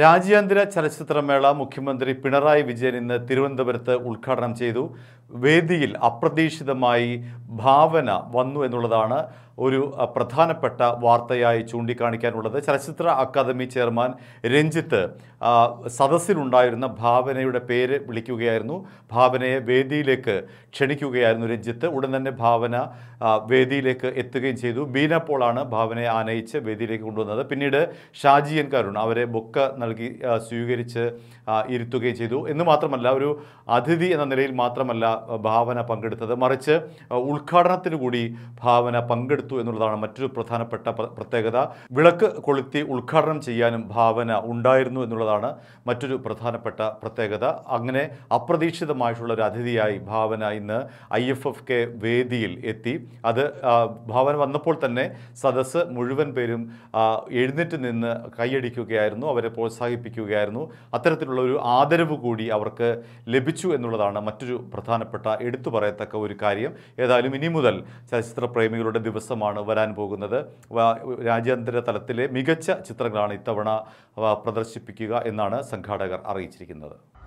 രാജ്യാന്തര ചലച്ചിത്രമേള മുഖ്യമന്ത്രി പിണറായി വിജയൻ ഇന്ന് തിരുവനന്തപുരത്ത് ഉദ്ഘാടനം ചെയ്തു വേദിയിൽ അപ്രതീക്ഷിതമായി ഭാവന വന്നു എന്നുള്ളതാണ് ഒരു പ്രധാനപ്പെട്ട വാർത്തയായി ചൂണ്ടിക്കാണിക്കാനുള്ളത് ചലച്ചിത്ര അക്കാദമി ചെയർമാൻ രഞ്ജിത്ത് സദസ്സിലുണ്ടായിരുന്ന ഭാവനയുടെ പേര് വിളിക്കുകയായിരുന്നു ഭാവനയെ വേദിയിലേക്ക് ക്ഷണിക്കുകയായിരുന്നു രഞ്ജിത്ത് ഉടൻ തന്നെ ഭാവന വേദിയിലേക്ക് എത്തുകയും ചെയ്തു ബീന പോളാണ് ഭാവനയെ ആനയിച്ച് വേദിയിലേക്ക് കൊണ്ടുവന്നത് പിന്നീട് എൻ കരുൺ അവരെ ബുക്ക് നൽകി സ്വീകരിച്ച് ഇരുത്തുകയും ചെയ്തു എന്ന് മാത്രമല്ല ഒരു അതിഥി എന്ന നിലയിൽ മാത്രമല്ല ഭാവന പങ്കെടുത്തത് മറിച്ച് ഉദ്ഘാടനത്തിന് കൂടി ഭാവന പങ്കെടുത്തു പങ്കെടുത്തു എന്നുള്ളതാണ് മറ്റൊരു പ്രധാനപ്പെട്ട പ്രത്യേകത വിളക്ക് കൊളുത്തി ഉദ്ഘാടനം ചെയ്യാനും ഭാവന ഉണ്ടായിരുന്നു എന്നുള്ളതാണ് മറ്റൊരു പ്രധാനപ്പെട്ട പ്രത്യേകത അങ്ങനെ അപ്രതീക്ഷിതമായിട്ടുള്ള ഒരു അതിഥിയായി ഭാവന ഇന്ന് ഐ എഫ് എഫ് കെ വേദിയിൽ എത്തി അത് ഭാവന വന്നപ്പോൾ തന്നെ സദസ്സ് മുഴുവൻ പേരും എഴുന്നേറ്റ് നിന്ന് കൈയടിക്കുകയായിരുന്നു അവരെ പ്രോത്സാഹിപ്പിക്കുകയായിരുന്നു അത്തരത്തിലുള്ള ഒരു ആദരവ് കൂടി അവർക്ക് ലഭിച്ചു എന്നുള്ളതാണ് മറ്റൊരു പ്രധാനപ്പെട്ട എടുത്തു പറയത്തക്ക ഒരു കാര്യം ഏതായാലും ഇനി മുതൽ ചലച്ചിത്ര പ്രേമികളുടെ ദിവസം ദിവസമാണ് വരാൻ പോകുന്നത് രാജ്യാന്തര തലത്തിലെ മികച്ച ചിത്രങ്ങളാണ് ഇത്തവണ പ്രദർശിപ്പിക്കുക എന്നാണ് സംഘാടകർ അറിയിച്ചിരിക്കുന്നത്